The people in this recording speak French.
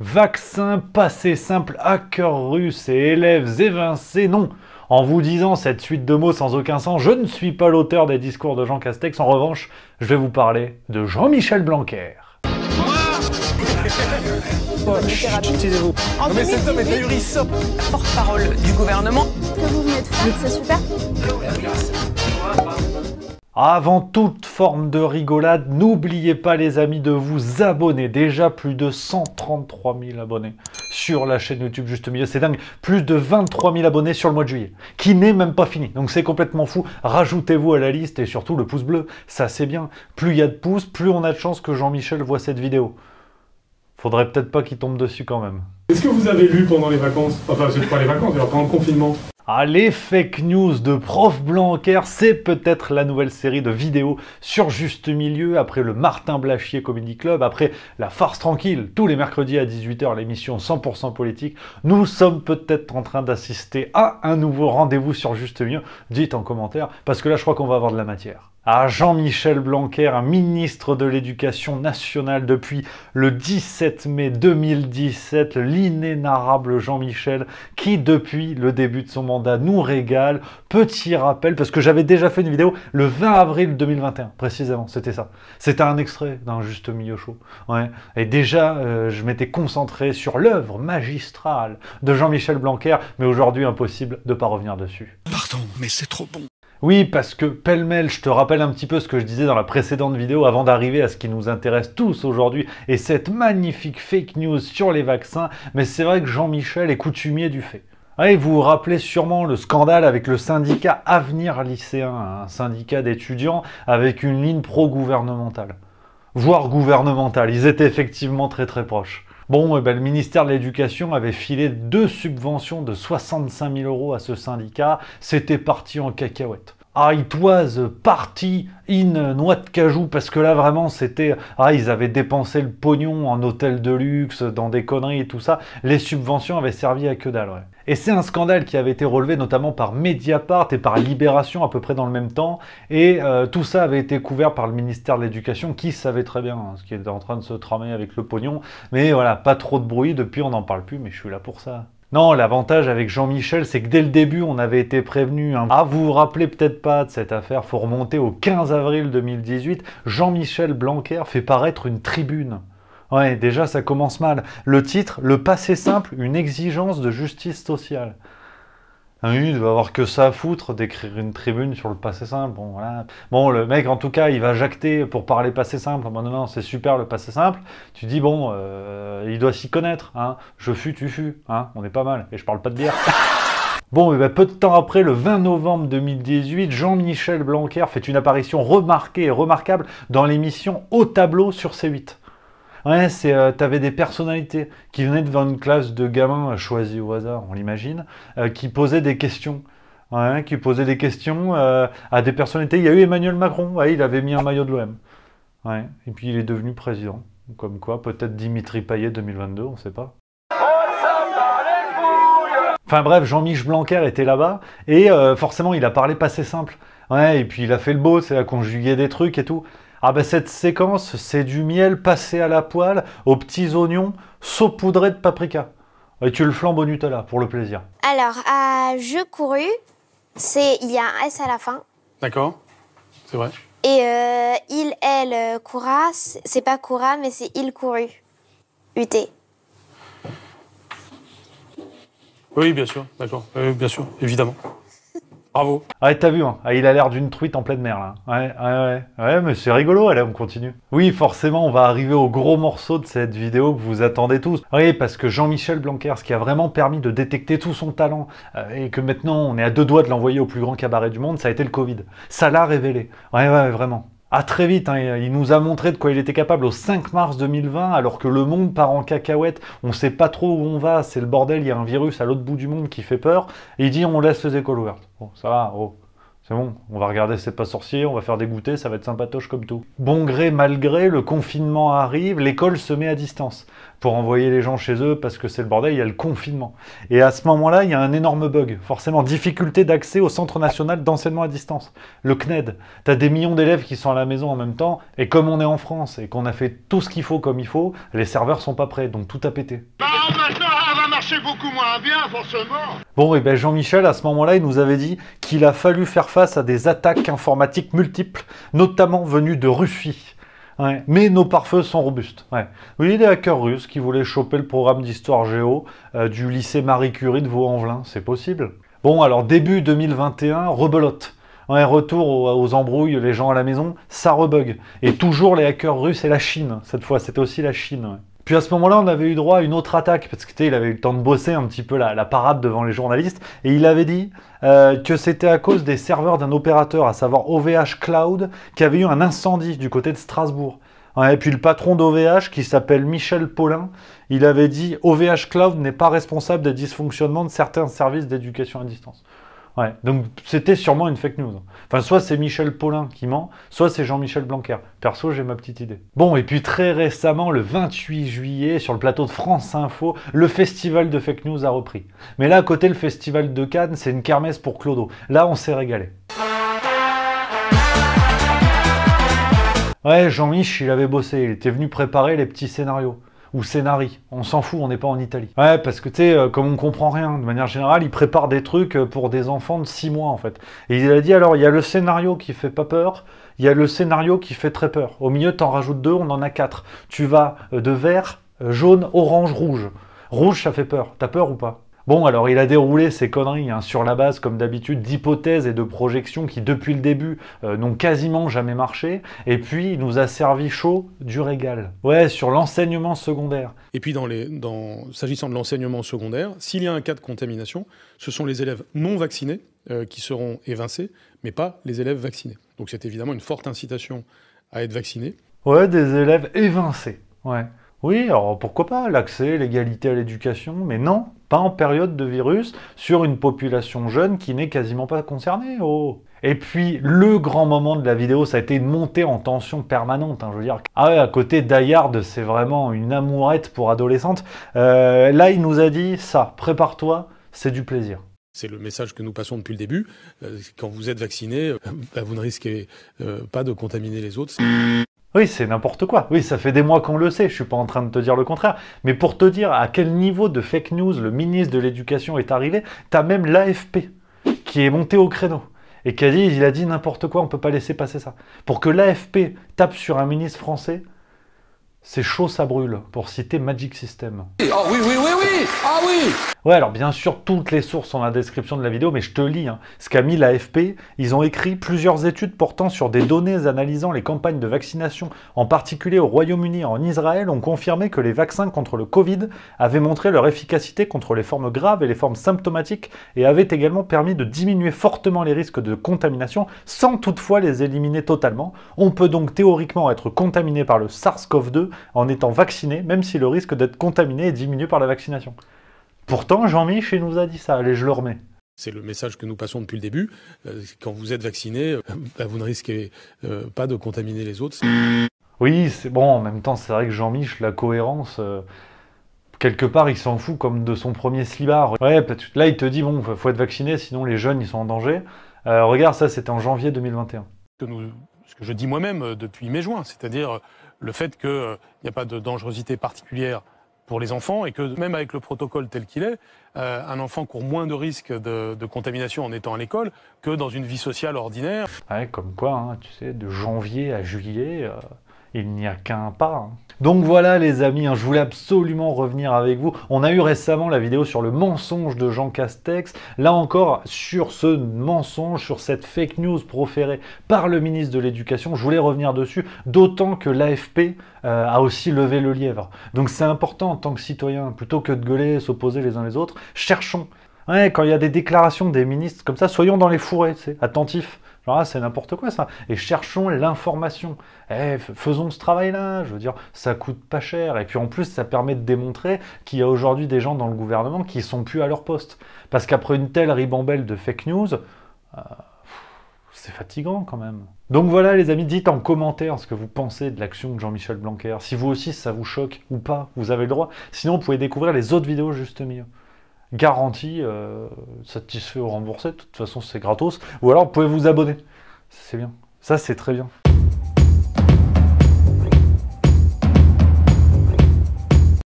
vaccin, passé simple, hacker russe et élèves évincés, non. En vous disant cette suite de mots sans aucun sens, je ne suis pas l'auteur des discours de Jean Castex, en revanche, je vais vous parler de Jean-Michel Blanquer. Porte-parole du gouvernement. Avant toute forme de rigolade, n'oubliez pas les amis de vous abonner. Déjà plus de 133 000 abonnés sur la chaîne YouTube Juste Milieu, c'est dingue. Plus de 23 000 abonnés sur le mois de juillet, qui n'est même pas fini. Donc c'est complètement fou. Rajoutez-vous à la liste et surtout le pouce bleu, ça c'est bien. Plus il y a de pouces, plus on a de chance que Jean-Michel voit cette vidéo. Faudrait peut-être pas qu'il tombe dessus quand même. Est-ce que vous avez lu pendant les vacances Enfin, c'est pas les vacances, c'est pendant le confinement ah, les fake news de prof Blanquer, c'est peut-être la nouvelle série de vidéos sur Juste Milieu, après le Martin Blachier Comedy Club, après la farce tranquille, tous les mercredis à 18h, l'émission 100% politique. Nous sommes peut-être en train d'assister à un nouveau rendez-vous sur Juste Milieu. Dites en commentaire, parce que là, je crois qu'on va avoir de la matière à Jean-Michel Blanquer, ministre de l'Éducation nationale depuis le 17 mai 2017, l'inénarrable Jean-Michel, qui depuis le début de son mandat nous régale. Petit rappel, parce que j'avais déjà fait une vidéo le 20 avril 2021, précisément, c'était ça. C'était un extrait d'un juste milieu chaud. Ouais. Et déjà, euh, je m'étais concentré sur l'œuvre magistrale de Jean-Michel Blanquer, mais aujourd'hui impossible de ne pas revenir dessus. Pardon, mais c'est trop bon. Oui, parce que pêle-mêle, je te rappelle un petit peu ce que je disais dans la précédente vidéo avant d'arriver à ce qui nous intéresse tous aujourd'hui et cette magnifique fake news sur les vaccins, mais c'est vrai que Jean-Michel est coutumier du fait. vous vous rappelez sûrement le scandale avec le syndicat Avenir Lycéen, un syndicat d'étudiants avec une ligne pro-gouvernementale. Voire gouvernementale, ils étaient effectivement très très proches. Bon, eh ben, le ministère de l'Éducation avait filé deux subventions de 65 000 euros à ce syndicat. C'était parti en cacahuète. Ah, it was party in noix de cajou, parce que là vraiment c'était. Ah, ils avaient dépensé le pognon en hôtel de luxe, dans des conneries et tout ça. Les subventions avaient servi à que dalle, ouais. Et c'est un scandale qui avait été relevé notamment par Mediapart et par Libération à peu près dans le même temps. Et euh, tout ça avait été couvert par le ministère de l'Éducation qui savait très bien hein, ce qui était en train de se tramer avec le pognon. Mais voilà, pas trop de bruit, depuis on n'en parle plus, mais je suis là pour ça. Non, l'avantage avec Jean-Michel, c'est que dès le début, on avait été prévenu. Hein. Ah, vous vous rappelez peut-être pas de cette affaire, faut remonter au 15 avril 2018. Jean-Michel Blanquer fait paraître une tribune. Ouais, déjà, ça commence mal. Le titre, le passé simple, une exigence de justice sociale. Un hein, il va avoir que ça à foutre d'écrire une tribune sur le passé simple. Bon, voilà. bon, le mec, en tout cas, il va jacter pour parler passé simple. Bon, non, non, c'est super le passé simple. Tu dis, bon, euh, il doit s'y connaître. Hein. Je fus, tu fus. Hein. On est pas mal. Et je parle pas de bière. Bon, et ben, peu de temps après, le 20 novembre 2018, Jean-Michel Blanquer fait une apparition remarquée et remarquable dans l'émission Au tableau sur C8. Ouais, c'est, euh, t'avais des personnalités qui venaient devant une classe de gamins euh, choisis au hasard, on l'imagine, euh, qui posaient des questions. qui posaient des questions à des personnalités. Il y a eu Emmanuel Macron, il avait mis un maillot de l'OM. et puis il est devenu président. Comme quoi, peut-être Dimitri Payet 2022, on sait pas. Enfin bref, Jean-Michel Blanquer était là-bas et forcément il a parlé pas assez simple. Ouais, et puis il a fait le beau, c'est à conjuguer des trucs et tout. Ah ben cette séquence, c'est du miel passé à la poêle, aux petits oignons, saupoudré de paprika. Et tu le flambes au Nutella, pour le plaisir. Alors, je Je couru, c'est il y a un S à la fin. D'accord, c'est vrai. Et euh, il, elle, euh, coura, c'est pas coura, mais c'est il couru. UT. Oui, bien sûr, d'accord, euh, bien sûr, évidemment. Bravo. Ah, t'as vu, hein ah, il a l'air d'une truite en pleine mer, là. Ouais, ouais, ouais. Ouais, mais c'est rigolo, allez, on continue. Oui, forcément, on va arriver au gros morceau de cette vidéo que vous attendez tous. Oui, parce que Jean-Michel Blanquer, ce qui a vraiment permis de détecter tout son talent, euh, et que maintenant, on est à deux doigts de l'envoyer au plus grand cabaret du monde, ça a été le Covid. Ça l'a révélé. Ouais, ouais, vraiment. À ah, très vite, hein, il nous a montré de quoi il était capable au 5 mars 2020, alors que le monde part en cacahuète, on sait pas trop où on va, c'est le bordel, il y a un virus à l'autre bout du monde qui fait peur, et il dit on laisse les écoles ouvertes. Bon, ça va, oh bon, on va regarder C'est pas sorcier, on va faire des goûters, ça va être sympatoche comme tout. Bon gré, malgré, le confinement arrive, l'école se met à distance pour envoyer les gens chez eux parce que c'est le bordel, il y a le confinement. Et à ce moment-là, il y a un énorme bug. Forcément, difficulté d'accès au Centre national d'enseignement à distance, le CNED. T'as des millions d'élèves qui sont à la maison en même temps, et comme on est en France et qu'on a fait tout ce qu'il faut comme il faut, les serveurs sont pas prêts, donc tout a pété. Ah, va marcher beaucoup moins bien, forcément. Bon, et eh bien Jean-Michel, à ce moment-là, il nous avait dit qu'il a fallu faire face à des attaques informatiques multiples, notamment venues de Russie. Mais nos pare-feux sont robustes. Ouais. Oui, des hackers russes qui voulaient choper le programme d'histoire géo euh, du lycée Marie Curie de Vaux-en-Velin, c'est possible. Bon, alors début 2021, rebelote. un retour aux, embrouilles, les gens à la maison, ça rebug. Et toujours les hackers russes et la Chine. Cette fois, c'était aussi la Chine. Puis à ce moment-là, on avait eu droit à une autre attaque, parce qu'il avait eu le temps de bosser un petit peu la, parade devant les journalistes, et il avait dit euh, que c'était à cause des serveurs d'un opérateur, à savoir OVH Cloud, qui avait eu un incendie du côté de Strasbourg. et puis le patron d'OVH, qui s'appelle Michel Paulin, il avait dit OVH Cloud n'est pas responsable des dysfonctionnements de certains services d'éducation à distance. Ouais, donc c'était sûrement une fake news. Enfin, soit c'est Michel Paulin qui ment, soit c'est Jean-Michel Blanquer. Perso, j'ai ma petite idée. Bon, et puis très récemment, le 28 juillet, sur le plateau de France Info, le festival de fake news a repris. Mais là, à côté, le festival de Cannes, c'est une kermesse pour Clodo. Là, on s'est régalé. Ouais, jean michel il avait bossé, il était venu préparer les petits scénarios ou Scénari. On s'en fout, on n'est pas en Italie. Ouais, parce que tu sais, euh, comme on comprend rien, de manière générale, il prépare des trucs euh, pour des enfants de 6 mois en fait. Et il a dit alors, il y a le scénario qui fait pas peur, il y a le scénario qui fait très peur. Au milieu, en rajoutes deux, on en a quatre. Tu vas euh, de vert, jaune, orange, rouge. Rouge, ça fait peur. T'as peur ou pas Bon, alors il a déroulé ses conneries hein, sur la base, comme d'habitude, d'hypothèses et de projections qui, depuis le début, euh, n'ont quasiment jamais marché. Et puis, il nous a servi chaud du régal. Ouais, sur l'enseignement secondaire. Et puis, dans les, s'agissant de l'enseignement secondaire, s'il y a un cas de contamination, ce sont les élèves non vaccinés euh, qui seront évincés, mais pas les élèves vaccinés. Donc, c'est évidemment une forte incitation à être vacciné. Ouais, des élèves évincés. Ouais. Oui, alors pourquoi pas, l'accès, l'égalité à l'éducation, mais non, pas en période de virus, sur une population jeune qui n'est quasiment pas concernée. Oh. Et puis, le grand moment de la vidéo, ça a été une montée en tension permanente. Hein. je veux dire, ah à côté d'Ayard, c'est vraiment une amourette pour adolescente. Euh, là, il nous a dit ça, prépare-toi, c'est du plaisir. C'est le message que nous passons depuis le début. Euh, quand vous êtes vacciné, euh, bah, vous ne risquez pas de contaminer les autres. Oui, c'est n'importe quoi. Oui, ça fait des mois qu'on le sait, je suis pas en train de te dire le contraire. Mais pour te dire à quel niveau de fake news le ministre de l'Éducation est arrivé, as même l'AFP qui est monté au créneau et qui a dit, il a dit n'importe quoi, on ne peut pas laisser passer ça. Pour que l'AFP tape sur un ministre français, c'est chaud, ça brûle, pour citer Magic System. Oh oui, oui, oui, oui Ah oui Ouais, alors bien sûr, toutes les sources sont dans la description de la vidéo, mais je te lis. Hein. Ce qu'a mis l'AFP, ils ont écrit plusieurs études portant sur des données analysant les campagnes de vaccination, en particulier au Royaume-Uni et en Israël, ont confirmé que les vaccins contre le Covid avaient montré leur efficacité contre les formes graves et les formes symptomatiques et avaient également permis de diminuer fortement les risques de contamination sans toutefois les éliminer totalement. On peut donc théoriquement être contaminé par le SARS-CoV-2 en étant vacciné, même si le risque d'être contaminé est diminué par la vaccination. Pourtant, Jean-Michel nous a dit ça, allez, je le remets. C'est le message que nous passons depuis le début. Euh, quand vous êtes vacciné, euh, bah, vous ne risquez euh, pas de contaminer les autres. Oui, c'est bon, en même temps, c'est vrai que jean michel la cohérence, quelque part, il s'en fout comme de son premier slibard. Ouais, bah, là, il te dit, bon, il faut être vacciné, sinon les jeunes, ils sont en danger. regarde, ça, c'était en janvier 2021. ce que je dis moi-même depuis mai-juin, c'est-à-dire le fait qu'il euh, n'y a pas de dangerosité particulière pour les enfants et que même avec le protocole tel qu'il est, euh, un enfant court moins de risques de, contamination en étant à l'école que dans une vie sociale ordinaire. comme quoi, hein, tu sais, de janvier à juillet. Euh, il n'y a qu'un pas. Hein. Donc voilà les amis, hein, je voulais absolument revenir avec vous. On a eu récemment la vidéo sur le mensonge de Jean Castex. Là encore, sur ce mensonge, sur cette fake news proférée par le ministre de l'Éducation, je voulais revenir dessus, d'autant que l'AFP euh, a aussi levé le lièvre. Donc c'est important en tant que citoyen, plutôt que de gueuler, s'opposer les uns les autres, cherchons quand il y a des déclarations des ministres comme ça, soyons dans les fourrés, attentifs. Genre, ah, c'est n'importe quoi ça. Et cherchons l'information. Eh, faisons ce travail-là. Je veux dire, ça coûte pas cher. Et puis en plus, ça permet de démontrer qu'il y a aujourd'hui des gens dans le gouvernement qui sont plus à leur poste. Parce qu'après une telle ribambelle de fake news, euh, c'est fatigant quand même. Donc voilà les amis, dites en commentaire ce que vous pensez de l'action de Jean-Michel Blanquer. Si vous aussi ça vous choque ou pas, vous avez le droit. Sinon vous pouvez découvrir les autres vidéos juste mieux garantie euh, satisfait ou remboursé. De toute façon, c'est gratos. Ou alors, vous pouvez vous abonner. C'est bien. Ça, c'est très bien.